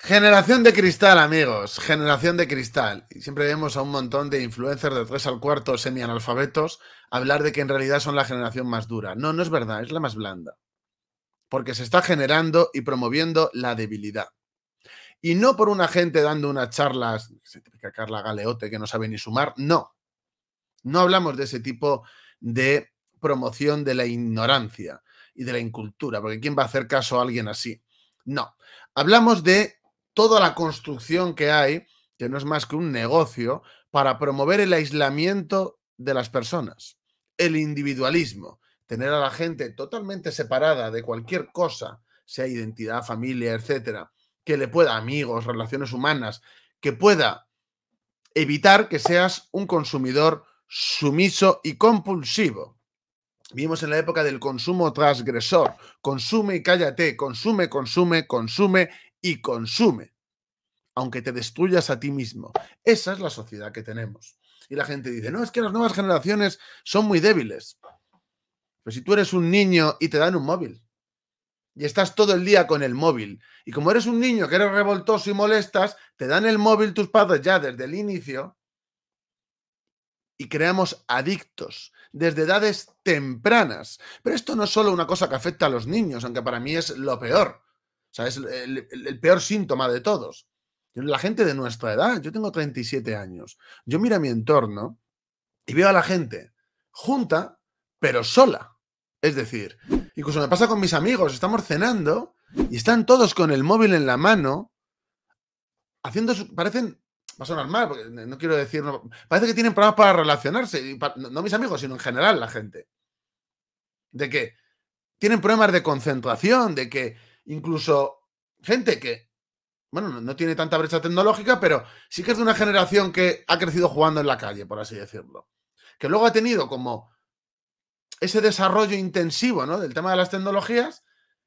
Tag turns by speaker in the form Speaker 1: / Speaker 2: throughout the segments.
Speaker 1: Generación de cristal, amigos. Generación de cristal. Y siempre vemos a un montón de influencers de tres al cuarto semianalfabetos hablar de que en realidad son la generación más dura. No, no es verdad, es la más blanda. Porque se está generando y promoviendo la debilidad. Y no por una gente dando unas charlas, típica Carla Galeote que no sabe ni sumar, no. No hablamos de ese tipo de promoción de la ignorancia y de la incultura, porque ¿quién va a hacer caso a alguien así? No. Hablamos de toda la construcción que hay, que no es más que un negocio, para promover el aislamiento de las personas, el individualismo, tener a la gente totalmente separada de cualquier cosa, sea identidad, familia, etcétera, que le pueda, amigos, relaciones humanas, que pueda evitar que seas un consumidor sumiso y compulsivo. Vimos en la época del consumo transgresor. Consume y cállate, consume, consume, consume y consume aunque te destruyas a ti mismo. Esa es la sociedad que tenemos. Y la gente dice, no, es que las nuevas generaciones son muy débiles. Pero si tú eres un niño y te dan un móvil y estás todo el día con el móvil, y como eres un niño que eres revoltoso y molestas, te dan el móvil tus padres ya desde el inicio y creamos adictos desde edades tempranas. Pero esto no es solo una cosa que afecta a los niños, aunque para mí es lo peor. O sea, es el, el peor síntoma de todos. La gente de nuestra edad, yo tengo 37 años, yo miro a mi entorno y veo a la gente junta, pero sola. Es decir, incluso me pasa con mis amigos, estamos cenando y están todos con el móvil en la mano, haciendo, su, parecen, va a mal, porque no quiero decir, parece que tienen problemas para relacionarse, no, no mis amigos, sino en general la gente. De que tienen problemas de concentración, de que incluso gente que bueno, no, tiene tanta brecha tecnológica, pero sí que es de una generación que ha crecido jugando en la calle, por así decirlo. Que luego ha tenido como ese desarrollo intensivo ¿no? del tema de las tecnologías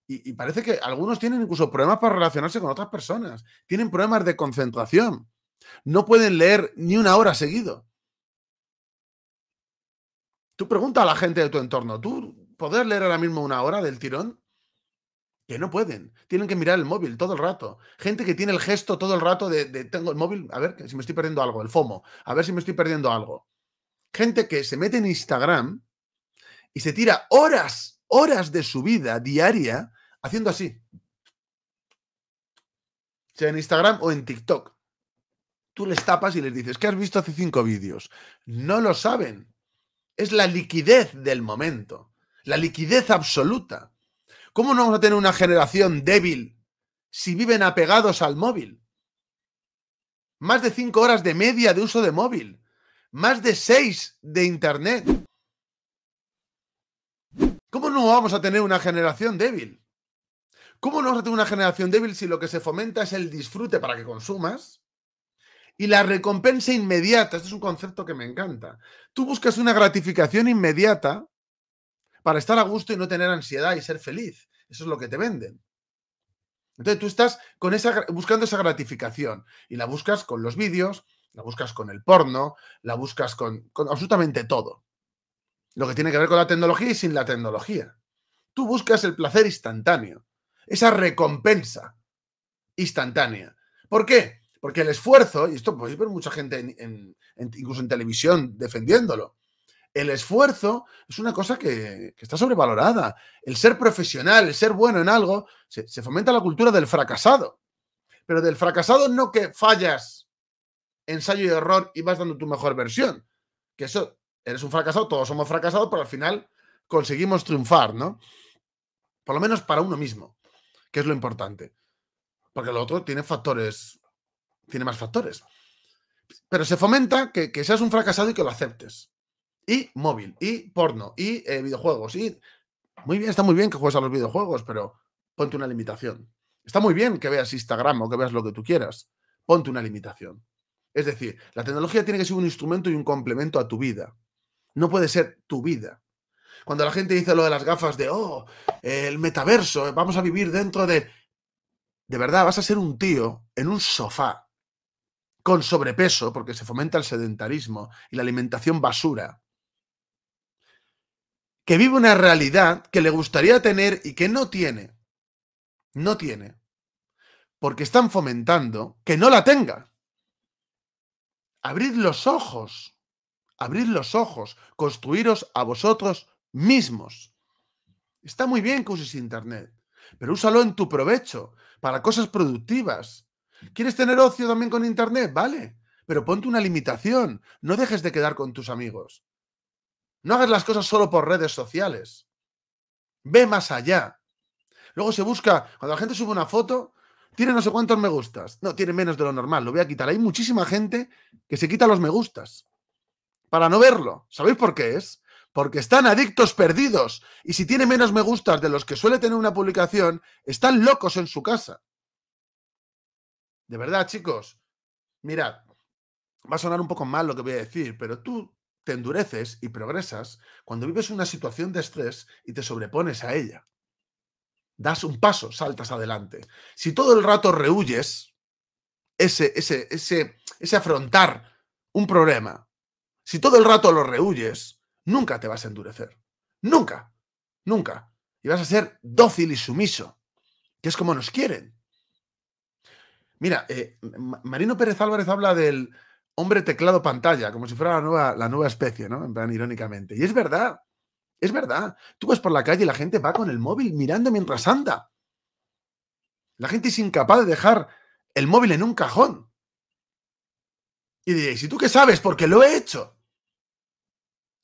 Speaker 1: y, parece que algunos tienen incluso problemas para relacionarse con otras personas, tienen problemas de concentración, no pueden leer ni una hora seguido. Tú pregunta a la gente de tu entorno, ¿tú poder leer ahora mismo una hora del tirón? que no pueden. Tienen que mirar el móvil todo el rato. Gente que tiene el gesto todo el rato de, tengo el móvil, a ver si me estoy perdiendo algo, el FOMO, a ver si me estoy perdiendo algo. Gente que se mete en Instagram y se tira horas, horas de su vida diaria haciendo así. sea en Instagram o en TikTok. Tú les tapas y les dices, ¿qué has visto hace cinco vídeos? No lo saben. Es la liquidez del momento, la liquidez absoluta. ¿Cómo no vamos a tener una generación débil si viven apegados al móvil? Más de cinco horas de media de uso de móvil. Más de seis de internet. ¿Cómo no vamos a tener una generación débil? ¿Cómo no vamos a tener una generación débil si lo que se fomenta es el disfrute para que consumas? Y la recompensa inmediata, este es un concepto que me encanta. Tú buscas una gratificación inmediata para estar a gusto y no tener ansiedad y ser feliz. Eso es lo que te venden. Entonces tú estás con esa, buscando esa gratificación y la buscas con los vídeos, la buscas con el porno, la buscas con, absolutamente todo. Lo que tiene que ver con la tecnología y sin la tecnología. Tú buscas el placer instantáneo, esa recompensa instantánea. ¿Por qué? Porque el esfuerzo, y esto podéis ver mucha gente incluso en televisión defendiéndolo, el esfuerzo es una cosa que, está sobrevalorada. El ser profesional, el ser bueno en algo, se, fomenta la cultura del fracasado. Pero del fracasado no que fallas, ensayo y error y vas dando tu mejor versión. Que eso, eres un fracasado, todos somos fracasados, pero al final conseguimos triunfar, ¿no? Por lo menos para uno mismo, que es lo importante. Porque lo otro tiene factores, tiene más factores. Pero se fomenta que seas un fracasado y que lo aceptes y móvil, y porno, y eh, videojuegos, y... Muy bien, está muy bien que juegues a los videojuegos, pero ponte una limitación. Está muy bien que veas Instagram o que veas lo que tú quieras. Ponte una limitación. Es decir, la tecnología tiene que ser un instrumento y un complemento a tu vida. No puede ser tu vida. Cuando la gente dice lo de las gafas de, oh, el metaverso, eh, vamos a vivir dentro de... De verdad, vas a ser un tío en un sofá, con sobrepeso, porque se fomenta el sedentarismo y la alimentación basura, que vive una realidad que le gustaría tener y que no tiene. No tiene. Porque están fomentando que no la tenga. Abrid los ojos. Abrid los ojos. Construiros a vosotros mismos. Está muy bien que uses Internet, pero úsalo en tu provecho, para cosas productivas. ¿Quieres tener ocio también con Internet? Vale, pero ponte una limitación. No dejes de quedar con tus amigos. No hagas las cosas solo por redes sociales. Ve más allá. Luego se busca, cuando la gente sube una foto, tiene no sé cuántos me gustas. No, tiene menos de lo normal, lo voy a quitar. Hay muchísima gente que se quita los me gustas para no verlo. ¿Sabéis por qué es? Porque están adictos perdidos. Y si tiene menos me gustas de los que suele tener una publicación, están locos en su casa. De verdad, chicos. Mirad, va a sonar un poco mal lo que voy a decir, pero tú te endureces y progresas cuando vives una situación de estrés y te sobrepones a ella. Das un paso, saltas adelante. Si todo el rato rehuyes ese, ese, ese, ese afrontar un problema, si todo el rato lo rehuyes, nunca te vas a endurecer. Nunca, nunca. Y vas a ser dócil y sumiso, que es como nos quieren. Mira, eh, Marino Pérez Álvarez habla del, hombre teclado pantalla, como si fuera la nueva, la nueva especie, ¿no? En plan, irónicamente. Y es verdad, es verdad. Tú vas por la calle y la gente va con el móvil mirando mientras anda. La gente es incapaz de dejar el móvil en un cajón. Y diréis, ¿y tú qué sabes? Porque lo he hecho.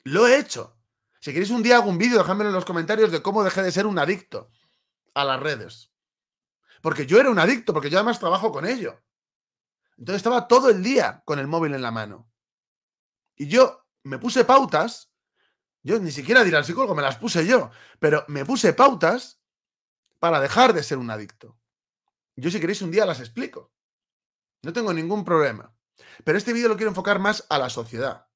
Speaker 1: Lo he hecho. Si queréis un día hago un vídeo, dejádmelo en los comentarios de cómo dejé de ser un adicto a las redes. Porque yo era un adicto, porque yo además trabajo con ello. Entonces estaba todo el día con el móvil en la mano. Y yo me puse pautas, yo ni siquiera diré al psicólogo, me las puse yo, pero me puse pautas para dejar de ser un adicto. Yo si queréis un día las explico. No tengo ningún problema. Pero este vídeo lo quiero enfocar más a la sociedad.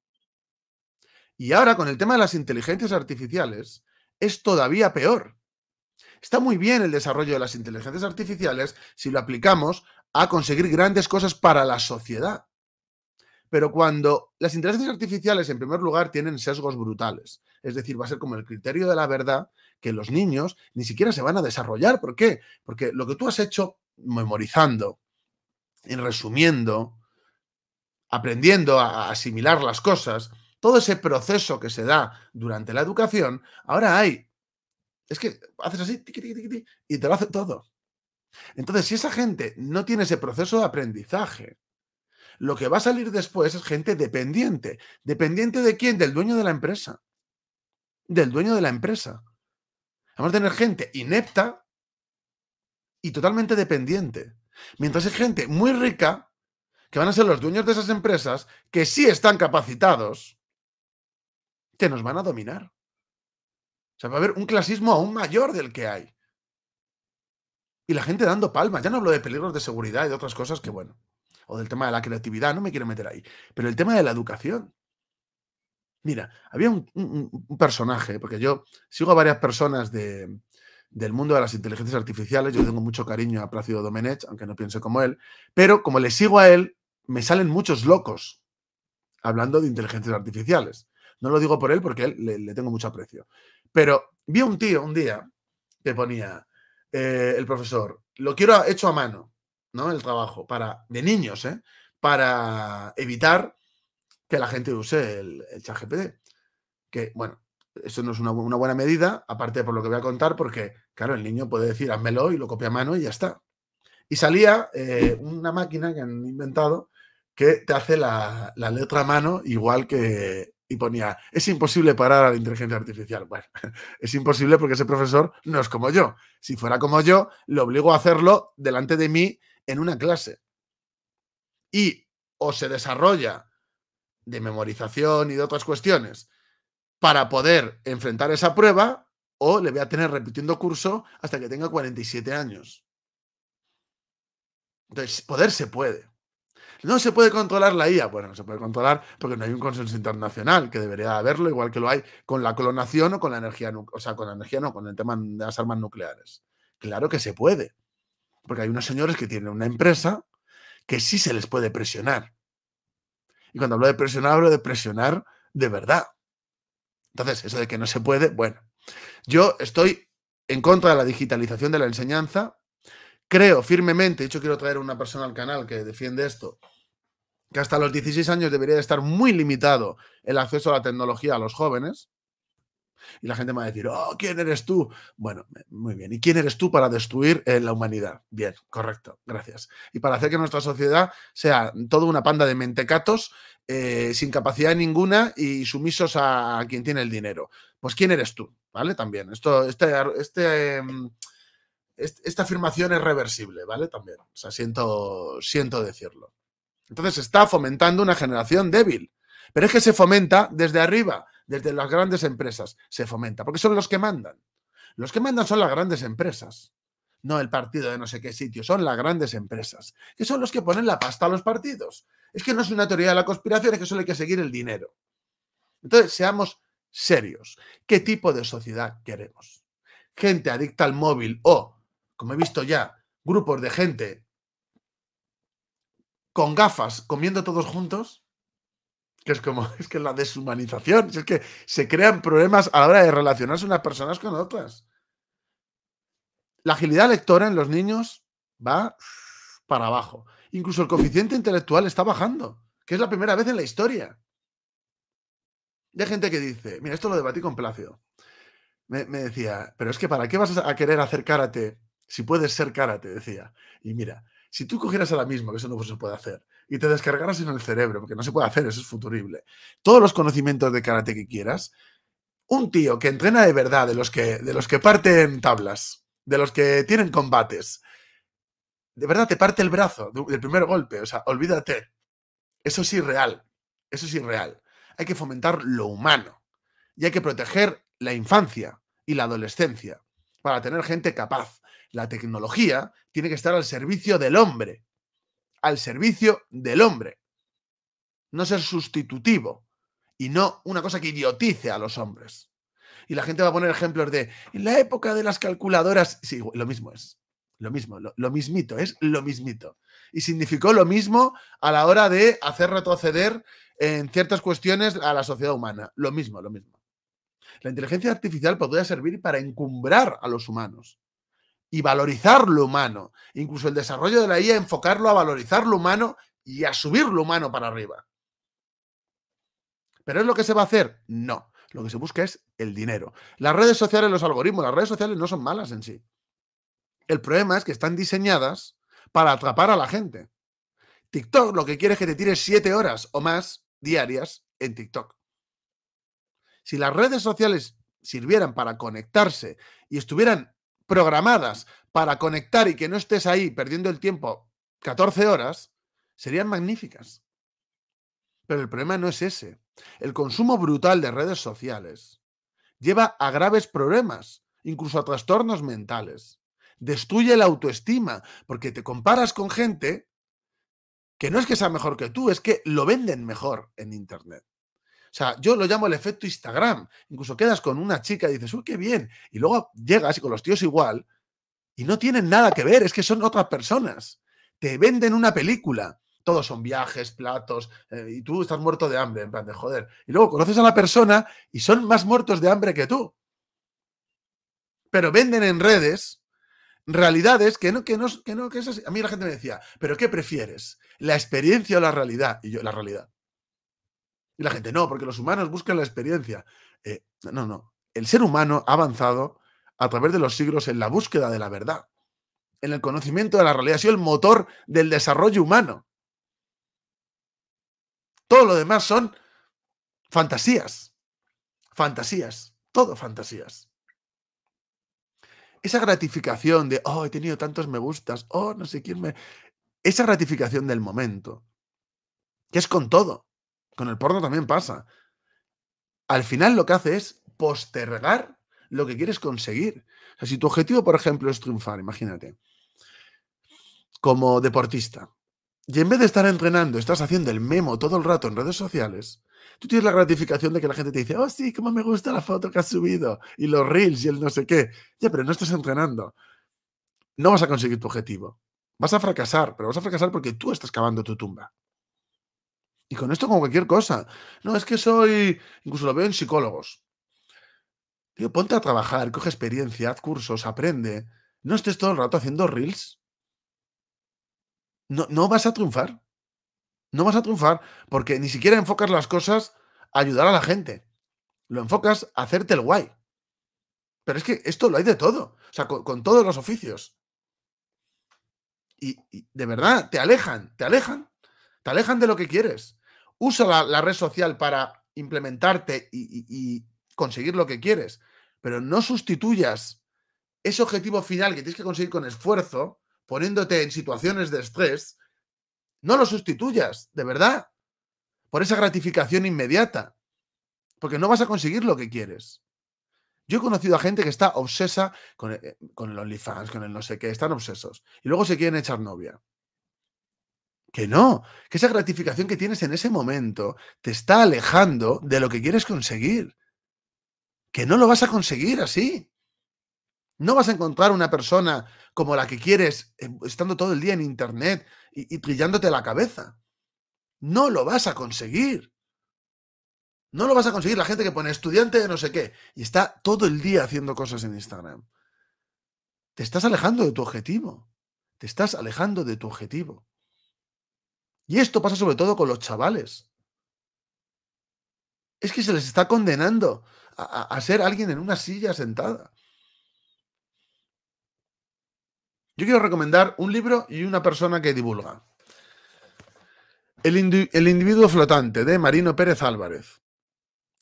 Speaker 1: Y ahora con el tema de las inteligencias artificiales es todavía peor. Está muy bien el desarrollo de las inteligencias artificiales si lo aplicamos a conseguir grandes cosas para la sociedad. Pero cuando las inteligencias artificiales, en primer lugar, tienen sesgos brutales, es decir, va a ser como el criterio de la verdad que los niños ni siquiera se van a desarrollar. ¿Por qué? Porque lo que tú has hecho memorizando, resumiendo, aprendiendo a asimilar las cosas, todo ese proceso que se da durante la educación, ahora hay. Es que haces así, y te lo hace todo. Entonces, si esa gente no tiene ese proceso de aprendizaje, lo que va a salir después es gente dependiente. ¿Dependiente de quién? Del dueño de la empresa. Del dueño de la empresa. Vamos a tener gente inepta y totalmente dependiente. Mientras hay gente muy rica, que van a ser los dueños de esas empresas, que sí están capacitados, que nos van a dominar. O sea, va a haber un clasismo aún mayor del que hay. Y la gente dando palmas. Ya no hablo de peligros de seguridad y de otras cosas que, bueno, o del tema de la creatividad, no me quiero meter ahí. Pero el tema de la educación. Mira, había un, personaje, porque yo sigo a varias personas del mundo de las inteligencias artificiales. Yo tengo mucho cariño a Plácido Domenech, aunque no piense como él, pero como le sigo a él, me salen muchos locos hablando de inteligencias artificiales. No lo digo por él porque él, le, tengo mucho aprecio. Pero vi a un tío un día que ponía, eh, el profesor, lo quiero hecho a mano, ¿no? El trabajo, para, de niños, ¿eh? Para evitar que la gente use el, el Que, bueno, eso no es una, buena medida, aparte por lo que voy a contar, porque, claro, el niño puede decir, házmelo y lo copia a mano y ya está. Y salía eh, una máquina que han inventado que te hace la, la, letra a mano igual que, y ponía, es imposible parar a la inteligencia artificial. Bueno, es imposible porque ese profesor no es como yo. Si fuera como yo, lo obligo a hacerlo delante de mí en una clase. Y o se desarrolla de memorización y de otras cuestiones para poder enfrentar esa prueba, o le voy a tener repitiendo curso hasta que tenga 47 años. Entonces, poder se puede. No se puede controlar la IA. Bueno, no se puede controlar porque no hay un consenso internacional, que debería haberlo, igual que lo hay con la clonación o con la energía, o sea, con la energía no, con el tema de las armas nucleares. Claro que se puede, porque hay unos señores que tienen una empresa que sí se les puede presionar. Y cuando hablo de presionar, hablo de presionar de verdad. Entonces, eso de que no se puede, bueno, yo estoy en contra de la digitalización de la enseñanza. Creo firmemente, de hecho quiero traer una persona al canal que defiende esto, que hasta los 16 años debería de estar muy limitado el acceso a la tecnología a los jóvenes. Y la gente me va a decir, oh, ¿quién eres tú? Bueno, muy bien. ¿Y quién eres tú para destruir eh, la humanidad? Bien, correcto, gracias. Y para hacer que nuestra sociedad sea toda una panda de mentecatos, eh, sin capacidad ninguna y sumisos a, quien tiene el dinero. Pues ¿quién eres tú? ¿Vale? También. Esto, este, este em, esta afirmación es reversible, ¿vale? También. O sea, siento, siento decirlo. Entonces está fomentando una generación débil. Pero es que se fomenta desde arriba, desde las grandes empresas. Se fomenta, porque son los que mandan. Los que mandan son las grandes empresas, no el partido de no sé qué sitio, son las grandes empresas, que son los que ponen la pasta a los partidos. Es que no es una teoría de la conspiración, es que solo hay que seguir el dinero. Entonces, seamos serios. ¿Qué tipo de sociedad queremos? Gente adicta al móvil o, como he visto ya, grupos de gente con gafas, comiendo todos juntos, que es como, es que la deshumanización, es que se crean problemas a la hora de relacionarse unas personas con otras. La agilidad lectora en los niños va para abajo. Incluso el coeficiente intelectual está bajando, que es la primera vez en la historia. hay gente que dice, mira, esto lo debatí con Plácido. Me, me decía, pero es que ¿para qué vas a querer hacer karate si puedes ser karate? Decía. Y mira, si tú cogieras ahora mismo, que eso no se puede hacer, y te descargaras en el cerebro, porque no se puede hacer, eso es futurible, todos los conocimientos de karate que quieras, un tío que entrena de verdad, de los que, de los que parten tablas, de los que tienen combates, de verdad te parte el brazo del primer golpe, o sea, olvídate. Eso es irreal, eso es irreal. Hay que fomentar lo humano y hay que proteger la infancia y la adolescencia para tener gente capaz, la tecnología tiene que estar al servicio del hombre, al servicio del hombre, no ser sustitutivo y no una cosa que idiotice a los hombres. Y la gente va a poner ejemplos de, en la época de las calculadoras, sí, lo mismo es, lo mismo, lo, lo mismito, es lo mismito. Y significó lo mismo a la hora de hacer retroceder en ciertas cuestiones a la sociedad humana, lo mismo, lo mismo. La inteligencia artificial podría servir para encumbrar a los humanos, y valorizar lo humano. Incluso el desarrollo de la IA, enfocarlo a valorizar lo humano y a subir lo humano para arriba. ¿Pero es lo que se va a hacer? No. Lo que se busca es el dinero. Las redes sociales, los algoritmos, las redes sociales no son malas en sí. El problema es que están diseñadas para atrapar a la gente. TikTok lo que quiere es que te tires siete horas o más diarias en TikTok. Si las redes sociales sirvieran para conectarse y estuvieran programadas para conectar y que no estés ahí perdiendo el tiempo 14 horas, serían magníficas. Pero el problema no es ese. El consumo brutal de redes sociales lleva a graves problemas, incluso a trastornos mentales. Destruye la autoestima porque te comparas con gente que no es que sea mejor que tú, es que lo venden mejor en Internet. O sea, yo lo llamo el efecto Instagram. Incluso quedas con una chica y dices, uy, qué bien. Y luego llegas y con los tíos igual y no tienen nada que ver, es que son otras personas. Te venden una película. Todos son viajes, platos, eh, y tú estás muerto de hambre, en plan de joder. Y luego conoces a la persona y son más muertos de hambre que tú. Pero venden en redes realidades que no, que no, que no, que es así. A mí la gente me decía, ¿pero qué prefieres? ¿La experiencia o la realidad? Y yo, la realidad. Y la gente, no, porque los humanos buscan la experiencia. Eh, no, no. El ser humano ha avanzado a través de los siglos en la búsqueda de la verdad, en el conocimiento de la realidad. Ha sido el motor del desarrollo humano. Todo lo demás son fantasías. Fantasías. Todo fantasías. Esa gratificación de, oh, he tenido tantos me gustas, oh, no sé quién me... Esa gratificación del momento, que es con todo. Con el porno también pasa. Al final lo que hace es postergar lo que quieres conseguir. O sea, si tu objetivo, por ejemplo, es triunfar, imagínate, como deportista, y en vez de estar entrenando, estás haciendo el memo todo el rato en redes sociales, tú tienes la gratificación de que la gente te dice, oh sí, cómo me gusta la foto que has subido, y los reels y el no sé qué. Ya, pero no estás entrenando. No vas a conseguir tu objetivo. Vas a fracasar, pero vas a fracasar porque tú estás cavando tu tumba. Y con esto, como cualquier cosa. No, es que soy. Incluso lo veo en psicólogos. Tío, ponte a trabajar, coge experiencia, haz cursos, aprende. No estés todo el rato haciendo reels. No, no vas a triunfar. No vas a triunfar porque ni siquiera enfocas las cosas a ayudar a la gente. Lo enfocas a hacerte el guay. Pero es que esto lo hay de todo. O sea, con, todos los oficios. y, de verdad, te alejan, te alejan. Te alejan de lo que quieres. Usa la, red social para implementarte y, conseguir lo que quieres, pero no sustituyas ese objetivo final que tienes que conseguir con esfuerzo, poniéndote en situaciones de estrés, no lo sustituyas, de verdad, por esa gratificación inmediata, porque no vas a conseguir lo que quieres. Yo he conocido a gente que está obsesa con eh, con el OnlyFans, con el no sé qué, están obsesos. Y luego se quieren echar novia. Que no, que esa gratificación que tienes en ese momento te está alejando de lo que quieres conseguir. Que no lo vas a conseguir así. No vas a encontrar una persona como la que quieres eh, estando todo el día en internet y, y la cabeza. No lo vas a conseguir. No lo vas a conseguir la gente que pone estudiante de no sé qué y está todo el día haciendo cosas en Instagram. Te estás alejando de tu objetivo. Te estás alejando de tu objetivo. Y esto pasa sobre todo con los chavales. Es que se les está condenando a, ser alguien en una silla sentada. Yo quiero recomendar un libro y una persona que divulga. El, individuo flotante de Marino Pérez Álvarez.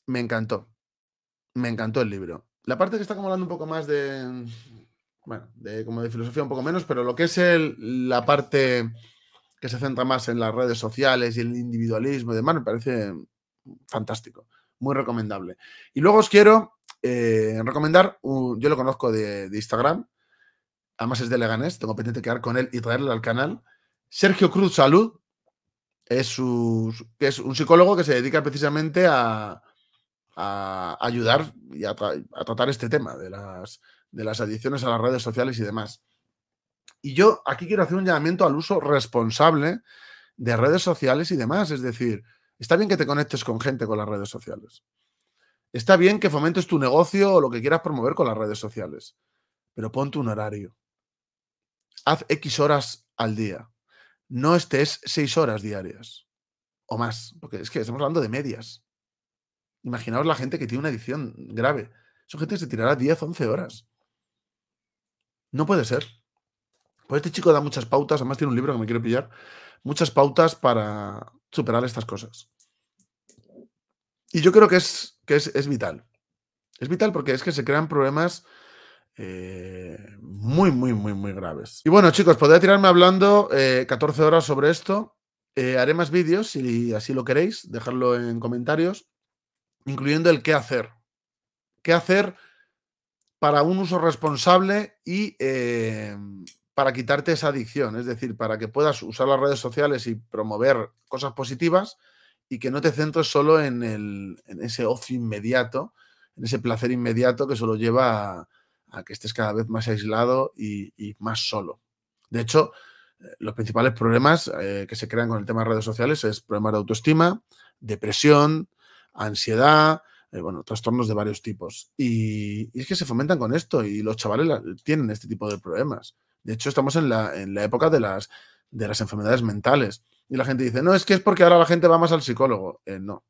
Speaker 1: Me encantó. Me encantó el libro. La parte que está como hablando un poco más de. Bueno, de, como de filosofía un poco menos, pero lo que es la parte que se centra más en las redes sociales y el individualismo y demás, me parece fantástico, muy recomendable. Y luego os quiero eh, recomendar, yo lo conozco de, Instagram, además es de Leganés, tengo pendiente quedar con él y traerle al canal. Sergio Cruz Salud es, es un psicólogo que se dedica precisamente a, ayudar y a, a, tratar este tema de las, de las adicciones a las redes sociales y demás. Y yo aquí quiero hacer un llamamiento al uso responsable de redes sociales y demás. Es decir, está bien que te conectes con gente con las redes sociales. Está bien que fomentes tu negocio o lo que quieras promover con las redes sociales. Pero ponte un horario. Haz X horas al día. No estés seis horas diarias o más, porque es que estamos hablando de medias. Imaginaos la gente que tiene una edición grave. Son gente se tirará 10, 11 horas. No puede ser. Pues este chico da muchas pautas, además tiene un libro que me quiero pillar, muchas pautas para superar estas cosas. Y yo creo que es, que es, vital. Es vital porque es que se crean problemas eh, muy, muy, muy, muy graves. Y bueno, chicos, podría tirarme hablando 14 eh, horas sobre esto. Eh, haré más vídeos si así lo queréis, dejadlo en comentarios, incluyendo el qué hacer. ¿Qué hacer para un uso responsable y para quitarte esa adicción, es decir, para que puedas usar las redes sociales y promover cosas positivas y que no te centres solo en, ese ocio inmediato, en ese placer inmediato que solo lleva a, que estés cada vez más aislado y, más solo. De hecho, eh, los principales problemas eh, que se crean con el tema de redes sociales es problemas de autoestima, depresión, ansiedad, eh, bueno, trastornos de varios tipos. Y, es que se fomentan con esto y los chavales tienen este tipo de problemas. De hecho, estamos en la, en la época de las, de las enfermedades mentales. Y la gente dice, no, es que es porque ahora la gente va más al psicólogo. Eh, no.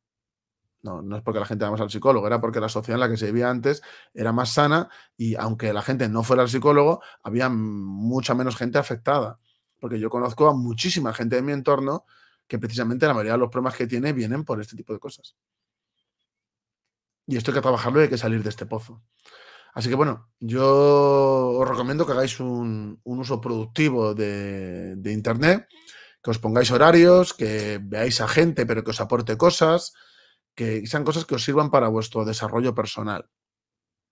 Speaker 1: No, no es porque la gente va más al psicólogo, era porque la sociedad en la que se vivía antes era más sana y aunque la gente no fuera al psicólogo, había mucha menos gente afectada. Porque yo conozco a muchísima gente de mi entorno que precisamente la mayoría de los problemas que tiene vienen por este tipo de cosas. Y esto hay que trabajarlo y hay que salir de este pozo. Así que bueno, yo os recomiendo que hagáis un, uso productivo de, Internet, que os pongáis horarios, que veáis a gente, pero que os aporte cosas, que sean cosas que os sirvan para vuestro desarrollo personal.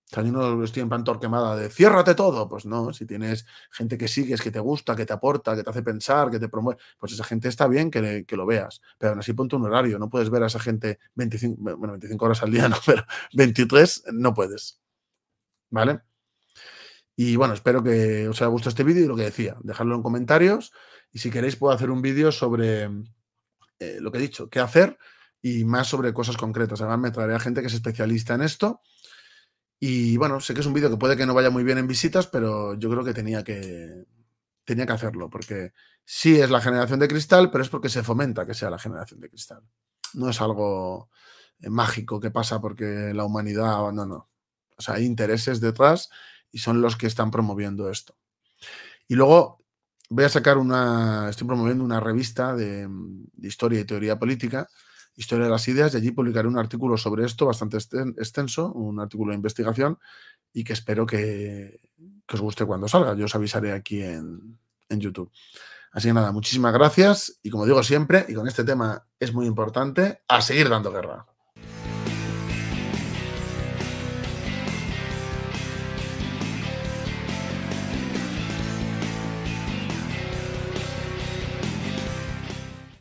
Speaker 1: También no estoy en plan torquemada de ciérrate todo. Pues no, si tienes gente que sigues, que te gusta, que te aporta, que te hace pensar, que te promueve, pues esa gente está bien que, lo veas. Pero aún así ponte un horario. No puedes ver a esa gente 25, 25 horas al día, no, pero 23 no puedes. ¿vale? Y bueno, espero que os haya gustado este vídeo y lo que decía, dejadlo en comentarios y si queréis puedo hacer un vídeo sobre eh, lo que he dicho, qué hacer y más sobre cosas concretas. Además me traeré a gente que es especialista en esto y bueno, sé que es un vídeo que puede que no vaya muy bien en visitas, pero yo creo que tenía que, tenía que hacerlo porque sí es la generación de cristal, pero es porque se fomenta que sea la generación de cristal. No es algo eh, mágico que pasa porque la humanidad, no, no, o sea, hay intereses detrás y son los que están promoviendo esto. Y luego voy a sacar una, estoy promoviendo una revista de, mm, historia y teoría política, historia de las ideas, y allí publicaré un artículo sobre esto bastante extenso, un artículo de investigación, y que espero que, que os guste cuando salga. Yo os avisaré aquí en, en YouTube. Así que nada, muchísimas gracias y como digo siempre, y con este tema es muy importante, a seguir dando guerra.